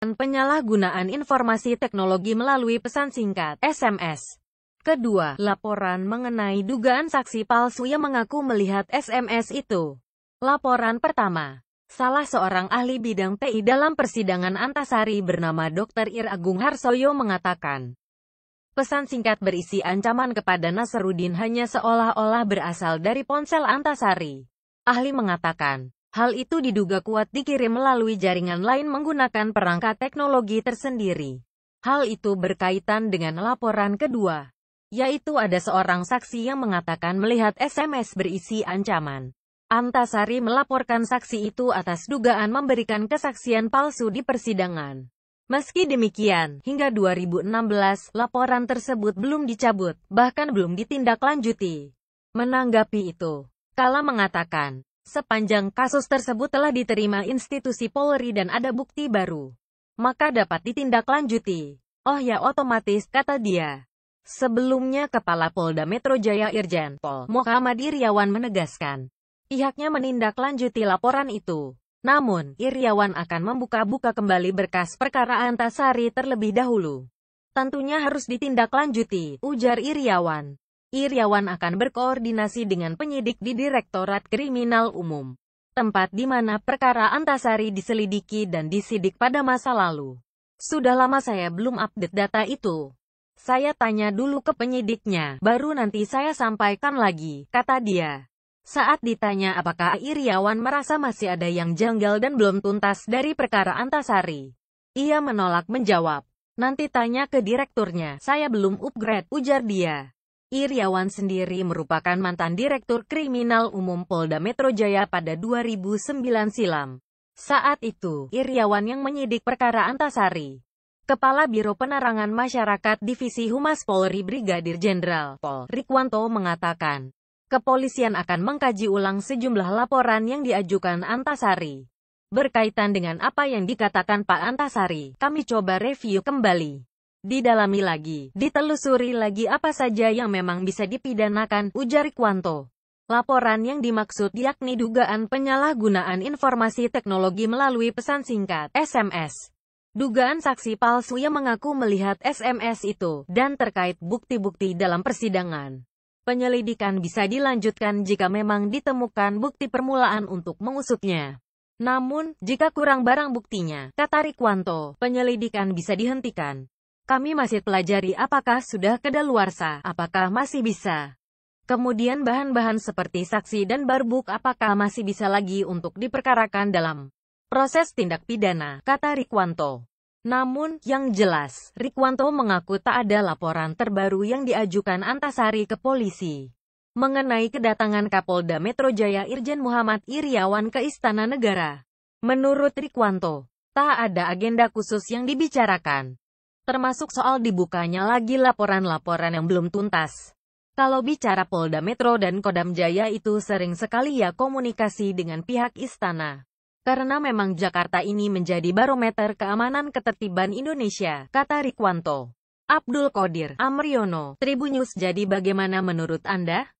Penyalahgunaan informasi teknologi melalui pesan singkat (SMS). Kedua, laporan mengenai dugaan saksi palsu yang mengaku melihat SMS itu. Laporan pertama, salah seorang ahli bidang TI dalam persidangan Antasari bernama Dr. Ir Agung Harsoyo mengatakan, pesan singkat berisi ancaman kepada Nasruddin hanya seolah-olah berasal dari ponsel Antasari. Ahli mengatakan, Hal itu diduga kuat dikirim melalui jaringan lain menggunakan perangkat teknologi tersendiri. Hal itu berkaitan dengan laporan kedua, yaitu ada seorang saksi yang mengatakan melihat SMS berisi ancaman. Antasari melaporkan saksi itu atas dugaan memberikan kesaksian palsu di persidangan. Meski demikian, hingga 2016, laporan tersebut belum dicabut, bahkan belum ditindaklanjuti. Menanggapi itu, Kala mengatakan, Sepanjang kasus tersebut telah diterima institusi Polri dan ada bukti baru, maka dapat ditindaklanjuti. Oh ya otomatis, kata dia. Sebelumnya Kepala Polda Metro Jaya Irjen Pol Muhammad Iriawan menegaskan, pihaknya menindaklanjuti laporan itu. Namun, Iriawan akan membuka-buka kembali berkas perkara Antasari terlebih dahulu. Tentunya harus ditindaklanjuti, ujar Iriawan. Iriawan akan berkoordinasi dengan penyidik di Direktorat Kriminal Umum, tempat di mana perkara Antasari diselidiki dan disidik pada masa lalu. Sudah lama saya belum update data itu. Saya tanya dulu ke penyidiknya, baru nanti saya sampaikan lagi, kata dia. Saat ditanya apakah Iriawan merasa masih ada yang janggal dan belum tuntas dari perkara Antasari, ia menolak menjawab. Nanti tanya ke direkturnya, saya belum upgrade, ujar dia. Iriawan sendiri merupakan mantan Direktur Kriminal Umum Polda Metro Jaya pada 2009 silam. Saat itu, Iriawan yang menyidik perkara Antasari. Kepala Biro Penerangan Masyarakat Divisi Humas Polri Brigadir Jenderal Pol Rikwanto mengatakan, kepolisian akan mengkaji ulang sejumlah laporan yang diajukan Antasari. Berkaitan dengan apa yang dikatakan Pak Antasari, kami coba review kembali. Didalami lagi, ditelusuri lagi apa saja yang memang bisa dipidanakan, ujar Kwanto. Laporan yang dimaksud yakni dugaan penyalahgunaan informasi teknologi melalui pesan singkat (SMS). Dugaan saksi palsu yang mengaku melihat SMS itu, dan terkait bukti-bukti dalam persidangan. Penyelidikan bisa dilanjutkan jika memang ditemukan bukti permulaan untuk mengusutnya. Namun, jika kurang barang buktinya, kata Rikwanto, penyelidikan bisa dihentikan. Kami masih pelajari apakah sudah kedaluarsa, apakah masih bisa. Kemudian bahan-bahan seperti saksi dan barbuk apakah masih bisa lagi untuk diperkarakan dalam proses tindak pidana, kata Rikwanto. Namun, yang jelas, Rikwanto mengaku tak ada laporan terbaru yang diajukan Antasari ke polisi. Mengenai kedatangan Kapolda Metro Jaya Irjen Muhammad Iriawan ke Istana Negara. Menurut Rikwanto, tak ada agenda khusus yang dibicarakan termasuk soal dibukanya lagi laporan-laporan yang belum tuntas. Kalau bicara Polda Metro dan Kodam Jaya itu sering sekali ya komunikasi dengan pihak istana. Karena memang Jakarta ini menjadi barometer keamanan ketertiban Indonesia, kata Rikwanto. Abdul Qadir, Amriono, Tribunnews. jadi bagaimana menurut Anda?